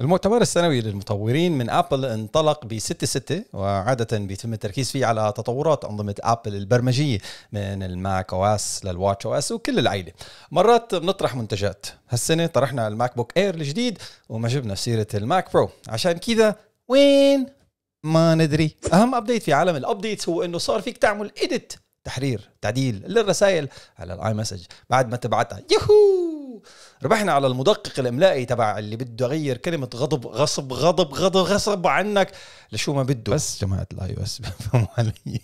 المؤتمر السنوي للمطورين من ابل انطلق ب 6 6 وعاده بيتم التركيز فيه على تطورات انظمه ابل البرمجيه من الماك او اس للواتش او اس وكل العيله. مرات بنطرح منتجات، هالسنه طرحنا الماك بوك اير الجديد وما جبنا سيره الماك برو، عشان كذا وين؟ ما ندري، اهم ابديت في عالم الابديتس هو انه صار فيك تعمل ايديت تحرير تعديل للرسائل على الاي مسج بعد ما تبعتها، يهوو ربحنا على المدقق الاملائي تبع اللي بده يغير كلمه غضب غصب غضب غضب غصب عنك لشو ما بده بس جماعه الاي او اس بفهموا علي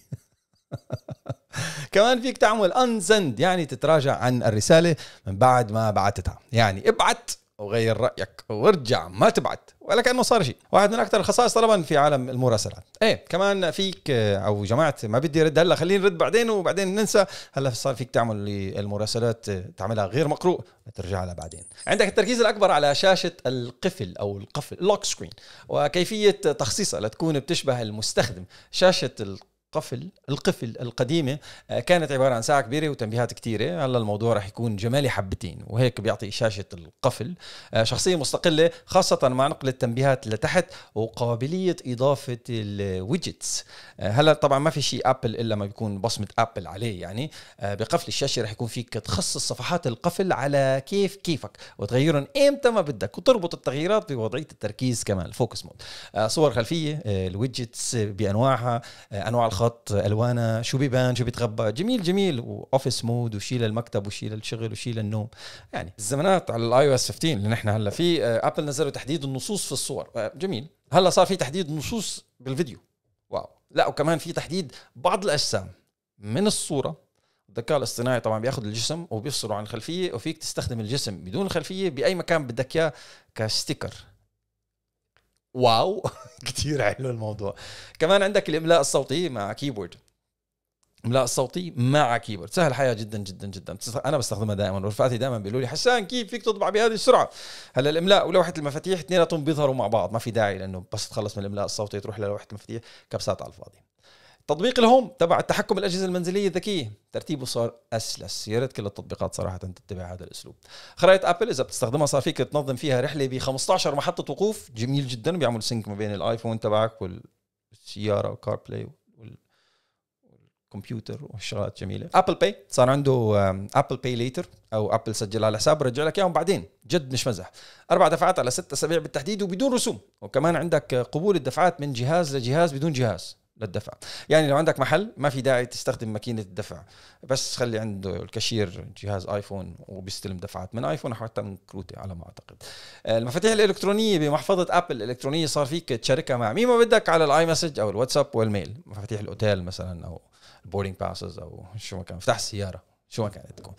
كمان فيك تعمل انزند يعني تتراجع عن الرساله من بعد ما بعتتها يعني ابعت وغير رايك وارجع ما تبعد ولا كانه صار شيء واحد من اكثر الخصائص طلبا في عالم المراسلات ايه كمان فيك او جماعه ما بدي رد هلا خلينا نرد بعدين وبعدين ننسى هلا صار فيك تعمل المراسلات تعملها غير مقروء ترجع لها بعدين عندك التركيز الاكبر على شاشه القفل او القفل لوك سكرين وكيفيه تخصيصها لتكون بتشبه المستخدم شاشه القفل قفل القفل القديمة آه، كانت عبارة عن ساعة كبيرة وتنبيهات كثيرة هلا الموضوع رح يكون جمالي حبتين وهيك بيعطي شاشة القفل آه، شخصية مستقلة خاصة مع نقل التنبيهات لتحت وقابلية إضافة الويجتس آه، هلا طبعا ما في شيء أبل إلا ما بيكون بصمة أبل عليه يعني بقفل الشاشة رح يكون فيك تخصص صفحات القفل على كيف كيفك وتغيرهم إمتى ما بدك وتربط التغييرات بوضعية التركيز كمان الفوكس مود صور خلفية الويجتس بأنواعها أنواع الخ خط الوانه شو بيبان شو بيتغبى جميل جميل واوفيس مود وشيل المكتب وشيل الشغل وشيل النوم يعني الزمانات على الاي او اس 15 اللي نحن هلا في ابل آه، نزلوا تحديد النصوص في الصور آه، جميل هلا صار في تحديد نصوص بالفيديو واو لا وكمان في تحديد بعض الاجسام من الصوره الذكاء الاصطناعي طبعا بياخذ الجسم وبيفصله عن الخلفيه وفيك تستخدم الجسم بدون خلفيه باي مكان بدك اياه كستيكر واو كثير حلو الموضوع كمان عندك الاملاء الصوتي مع كيبورد الاملاء الصوتي مع كيبورد سهل الحياه جدا جدا جدا انا بستخدمها دائما ورفقاتي دائما بيقولوا لي حسان كيف فيك تطبع بهذه السرعه هلا الاملاء ولوحه المفاتيح اثنيناتهم بيظهروا مع بعض ما في داعي لانه بس تخلص من الاملاء الصوتي تروح للوحه المفاتيح كبسات على الفاضي تطبيق الهوم تبع التحكم الاجهزه المنزليه الذكيه ترتيبه صار اسلس يا ريت كل التطبيقات صراحه تتبع هذا الاسلوب خرائط ابل اذا بتستخدمها صار فيك تنظم فيها رحله ب 15 محطه وقوف جميل جدا بيعمل سينك ما بين الايفون تبعك والسياره والكار بلاي كمبيوتر وشغلات جميله ابل باي صار عنده ابل باي ليتر او ابل سجل على الحساب رجع لك اياهم بعدين جد مش مزح اربع دفعات على ست اسابيع بالتحديد وبدون رسوم وكمان عندك قبول الدفعات من جهاز لجهاز بدون جهاز للدفع يعني لو عندك محل ما في داعي تستخدم ماكينه الدفع بس خلي عنده الكاشير جهاز ايفون وبيستلم دفعات من ايفون حتى من كروتي على ما اعتقد آه، المفاتيح الالكترونيه بمحفظه ابل الالكترونيه صار فيك تشاركها مع مين ما بدك على الاي مسج او الواتساب والميل مفاتيح الاوتيل مثلا او البوردينج باسز او شو ما كان مفتاح السياره شو ما كانت تكون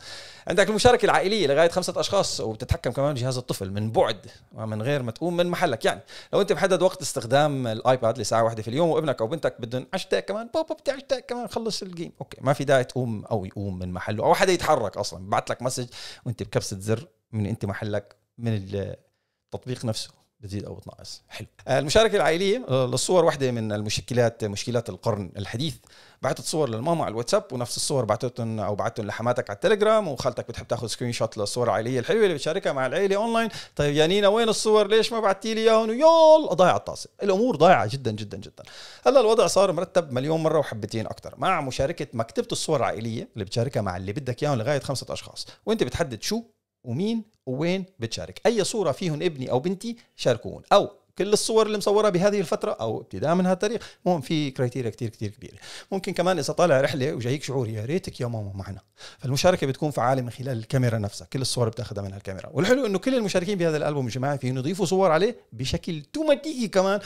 عندك المشاركه العائليه لغايه خمسه اشخاص وبتتحكم كمان بجهاز الطفل من بعد ومن غير ما تقوم من محلك يعني لو انت محدد وقت استخدام الايباد لساعه واحده في اليوم وابنك او بنتك بدهم عشتك كمان بابا بدي عشتك كمان خلص الجيم اوكي ما في داعي تقوم او يقوم من محله او حدا يتحرك اصلا بعت لك مسج وانت بكبسه زر من انت محلك من التطبيق نفسه بتزيد او بتنقص حلو آه، المشاركه العائليه آه، للصور واحده من المشكلات مشكلات القرن الحديث بعثت صور للماما على الواتساب ونفس الصور بعثتهم او بعثتهم لحماتك على التليجرام وخالتك بتحب تاخذ سكرين شوت للصور العائليه الحلوه اللي بتشاركها مع العائله اونلاين طيب يا نينا وين الصور ليش ما بعثتي لي اياهم يول ضايع الطاسه الامور ضايعه جدا جدا جدا هلا الوضع صار مرتب مليون مره وحبتين اكثر مع مشاركه مكتبه الصور العائليه اللي بتشاركها مع اللي بدك اياهم لغايه خمسه اشخاص وانت بتحدد شو ومين ووين بتشارك اي صوره فيهم ابني او بنتي شاركون او كل الصور اللي مصورها بهذه الفترة أو ابتداء من هالتاريخ المهم في كرايتيريا كتير كتير كبيرة ممكن كمان إذا طالع رحلة وجايك شعور يا ريتك يا ماما معنا فالمشاركة بتكون فعالة من خلال الكاميرا نفسها كل الصور بتاخذها من الكاميرا والحلو إنه كل المشاركين بهذا الألبوم الجماعي فيهم يضيفوا صور عليه بشكل اوتوماتيكي كمان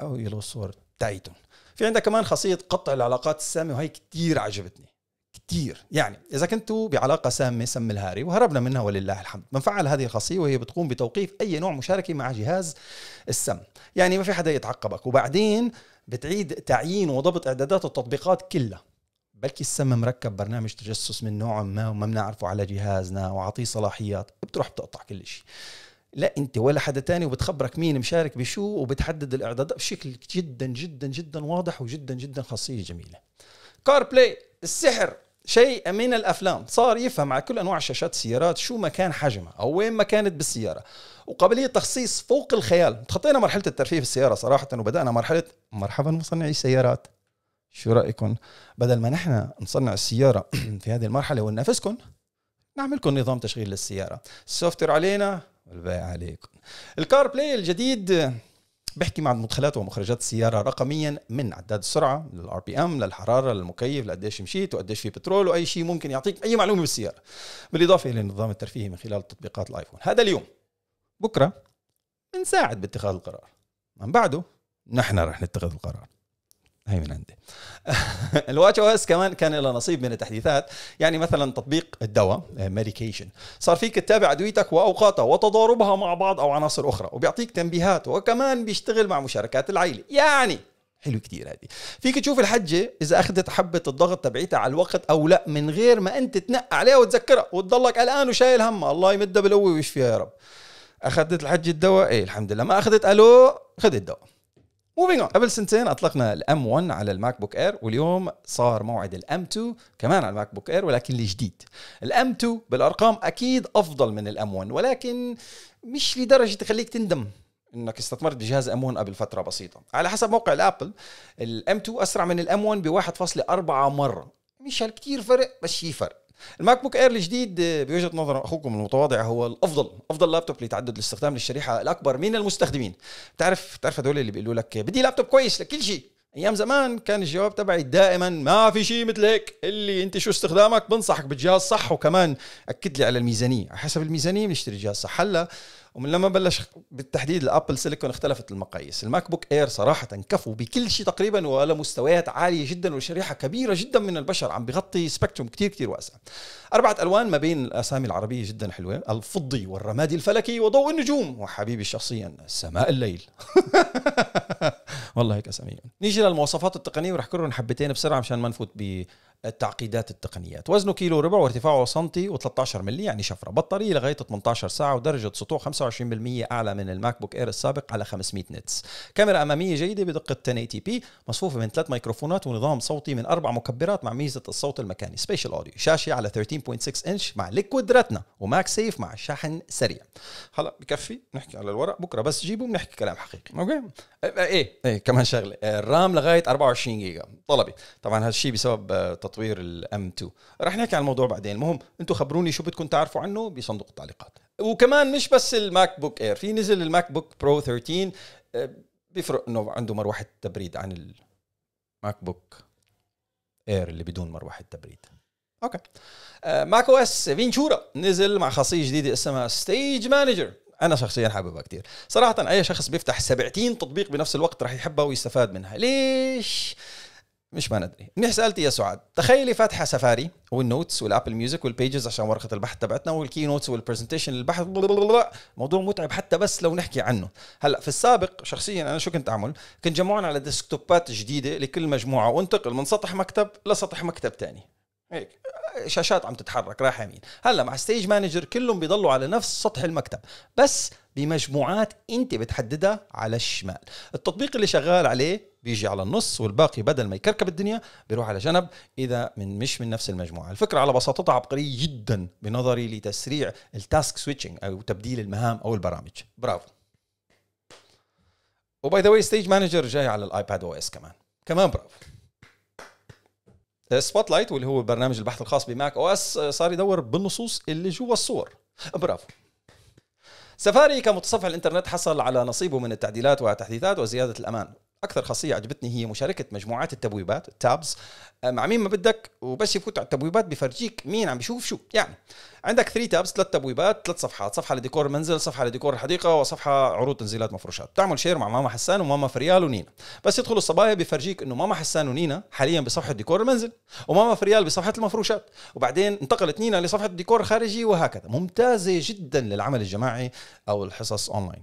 أو يلغوا الصور تاعتهم في عندك كمان خاصية قطع العلاقات السامة وهي كتير عجبتني كتير يعني إذا كنتوا بعلاقة سامة سم الهاري وهربنا منها ولله الحمد بنفعل هذه الخاصية وهي بتقوم بتوقيف أي نوع مشاركة مع جهاز السم يعني ما في حدا يتعقبك وبعدين بتعيد تعيين وضبط إعدادات التطبيقات كلها بلكي السم مركب برنامج تجسس من نوع ما وما بنعرفه على جهازنا وعطيه صلاحيات بتروح بتقطع كل شيء لا انت ولا حدا تاني وبتخبرك مين مشارك بشو وبتحدد الاعدادات بشكل جدا جدا جدا واضح وجدا جدا خاصيه جميله كار بلاي السحر شيء من الافلام صار يفهم على كل انواع شاشات السيارات شو ما كان حجمها او وين ما كانت بالسياره وقابليه تخصيص فوق الخيال تخطينا مرحله الترفيه في السياره صراحه وبدانا مرحله مرحبا مصنعي السيارات شو رايكم بدل ما نحن نصنع السياره في هذه المرحله وننافسكم نعملكم نظام تشغيل للسياره السوفت وير علينا والباقي عليكم الكار بلاي الجديد بحكي مع المدخلات ومخرجات السياره رقميا من عداد السرعه للار بي ام للحراره للمكيف لقديش مشيت وقديش في بترول واي شيء ممكن يعطيك اي معلومه بالسياره بالاضافه الى النظام الترفيهي من خلال تطبيقات الايفون هذا اليوم بكره بنساعد باتخاذ القرار من بعده نحن رح نتخذ القرار هاي من عندي الواتش او اس كمان كان له نصيب من التحديثات يعني مثلا تطبيق الدواء ميديكيشن آه، صار فيك تتابع ادويتك واوقاتها وتضاربها مع بعض او عناصر اخرى وبيعطيك تنبيهات وكمان بيشتغل مع مشاركات العيله يعني حلو كتير هذه فيك تشوف الحجة إذا أخذت حبة الضغط تبعيتها على الوقت أو لا من غير ما أنت تنق عليها وتذكرها وتضلك الآن وشايل همها الله يمدها بالقوة ويشفيها يا رب أخذت الحجة الدواء إيه الحمد لله ما أخذت ألو خذ الدواء موفينج اون قبل سنتين اطلقنا الام 1 على الماك بوك اير واليوم صار موعد الام 2 كمان على الماك بوك اير ولكن الجديد الام 2 بالارقام اكيد افضل من الام 1 ولكن مش لدرجه تخليك تندم انك استثمرت بجهاز ام 1 قبل فتره بسيطه على حسب موقع الابل الام 2 اسرع من الام 1 ب 1.4 مره مش هالكتير فرق بس شي فرق الماك بوك اير الجديد آه، بوجهه نظر اخوكم المتواضع هو الافضل افضل لابتوب لتعدد الاستخدام للشريحه الاكبر من المستخدمين بتعرف بتعرف هدول اللي بيقولوا لك بدي لابتوب كويس لكل شيء ايام زمان كان الجواب تبعي دائما ما في شيء مثل هيك اللي انت شو استخدامك بنصحك بالجهاز صح وكمان اكد لي على الميزانيه على حسب الميزانيه بنشتري جهاز صح هلا ومن لما بلش بالتحديد الابل سيليكون اختلفت المقاييس الماك بوك اير صراحه كفوا بكل شيء تقريبا وعلى مستويات عاليه جدا وشريحه كبيره جدا من البشر عم بغطي سبكتروم كتير كتير واسع اربعه الوان ما بين الاسامي العربيه جدا حلوه الفضي والرمادي الفلكي وضوء النجوم وحبيبي شخصيا سماء الليل والله هيك اساميهم نيجي للمواصفات التقنيه ورح كررن حبتين بسرعه مشان ما نفوت التعقيدات التقنيات وزنه كيلو ربع وارتفاعه سنتي و13 ملي يعني شفرة بطارية لغاية 18 ساعة ودرجة سطوع 25% أعلى من الماك بوك إير السابق على 500 نتس كاميرا أمامية جيدة بدقة 1080 بي مصفوفة من ثلاث ميكروفونات ونظام صوتي من أربع مكبرات مع ميزة الصوت المكاني سبيشال أوديو شاشة على 13.6 إنش مع ليكويد رتنا وماك سيف مع شحن سريع هلا بكفي نحكي على الورق بكرة بس جيبه بنحكي كلام حقيقي أوكي إيه إيه, إيه. كمان شغلة الرام لغاية 24 جيجا طلبي طبعا هالشيء بسبب آه، تطوير الام 2 رح نحكي عن الموضوع بعدين المهم انتم خبروني شو بدكم تعرفوا عنه بصندوق التعليقات وكمان مش بس الماك بوك اير في نزل الماك بوك برو 13 آه، بيفرق انه عنده مروحه تبريد عن الماك بوك اير اللي بدون مروحه تبريد اوكي آه، ماك او اس فينشورا نزل مع خاصيه جديده اسمها ستيج مانجر انا شخصيا حاببها كثير صراحه اي شخص بيفتح 70 تطبيق بنفس الوقت راح يحبها ويستفاد منها ليش مش ما ندري منيح سالتي يا سعاد تخيلي فاتحه سفاري والنوتس والابل ميوزك والبيجز عشان ورقه البحث تبعتنا والكي نوتس والبرزنتيشن للبحث موضوع متعب حتى بس لو نحكي عنه هلا في السابق شخصيا انا شو كنت اعمل كنت جمعون على ديسكتوبات جديده لكل مجموعه وانتقل من سطح مكتب لسطح مكتب تاني هيك شاشات عم تتحرك رايحه يمين هلا مع ستيج مانجر كلهم بيضلوا على نفس سطح المكتب بس بمجموعات انت بتحددها على الشمال التطبيق اللي شغال عليه بيجي على النص والباقي بدل ما يكركب الدنيا بيروح على جنب اذا من مش من نفس المجموعه الفكره على بساطتها عبقريه جدا بنظري لتسريع التاسك سويتشنج او تبديل المهام او البرامج برافو وباي ذا واي ستيج مانجر جاي على الايباد او اس كمان كمان برافو سبوت uh, لايت واللي هو برنامج البحث الخاص بماك او اس uh, صار يدور بالنصوص اللي جوا الصور برافو سفاري كمتصفح الانترنت حصل على نصيبه من التعديلات والتحديثات وزياده الامان اكثر خاصيه عجبتني هي مشاركه مجموعات التبويبات التابز مع مين ما بدك وبس يفوت على التبويبات بفرجيك مين عم بيشوف شو يعني عندك 3 تابز ثلاث تبويبات ثلاث صفحات صفحه لديكور المنزل صفحه لديكور الحديقه وصفحه عروض تنزيلات مفروشات بتعمل شير مع ماما حسان وماما فريال ونينا بس يدخل الصبايا بفرجيك انه ماما حسان ونينا حاليا بصفحه ديكور المنزل وماما فريال بصفحه المفروشات وبعدين انتقلت نينا لصفحه الديكور الخارجي وهكذا ممتازه جدا للعمل الجماعي او الحصص اونلاين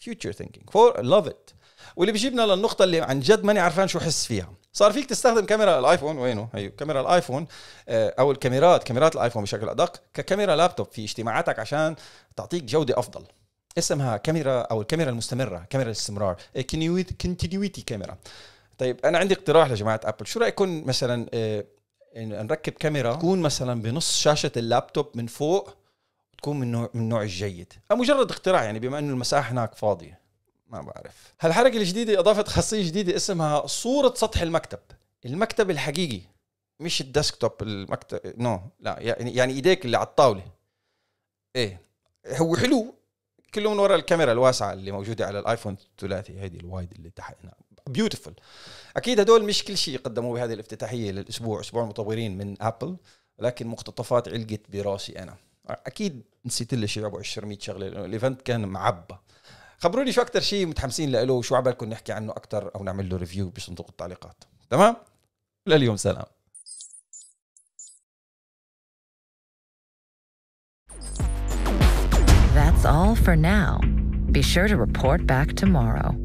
future thinking for love it واللي بيجيبنا للنقطه اللي عن جد ماني عارفان شو حس فيها صار فيك تستخدم كاميرا الايفون وينه هي أيوه، كاميرا الايفون آه، او الكاميرات كاميرات الايفون بشكل ادق ككاميرا لابتوب في اجتماعاتك عشان تعطيك جوده افضل اسمها كاميرا او الكاميرا المستمره كاميرا الاستمرار كونتينيويتي آه، كاميرا طيب انا عندي اقتراح لجماعه ابل شو رايكم مثلا آه، نركب كاميرا تكون مثلا بنص شاشه اللابتوب من فوق تكون من نوع من النوع الجيد مجرد اقتراح يعني بما انه المساحه هناك فاضيه ما بعرف هالحركه الجديده اضافت خاصيه جديده اسمها صوره سطح المكتب المكتب الحقيقي مش الديسكتوب المكتب نو no. لا يعني يعني ايديك اللي على الطاوله ايه هو حلو كله من وراء الكاميرا الواسعه اللي موجوده على الايفون الثلاثي هذه الوايد اللي تحت هنا بيوتيفول اكيد هدول مش كل شيء قدموه بهذه الافتتاحيه للاسبوع اسبوع المطورين من ابل لكن مقتطفات علقت براسي انا اكيد نسيت لي شيء ابو 200 شغله الايفنت كان معبى خبروني شو اكثر شيء متحمسين له وشو عبالكم نحكي عنه اكثر او نعمل له ريفيو بصندوق التعليقات تمام لليوم سلام That's all for now. Be sure to report back tomorrow.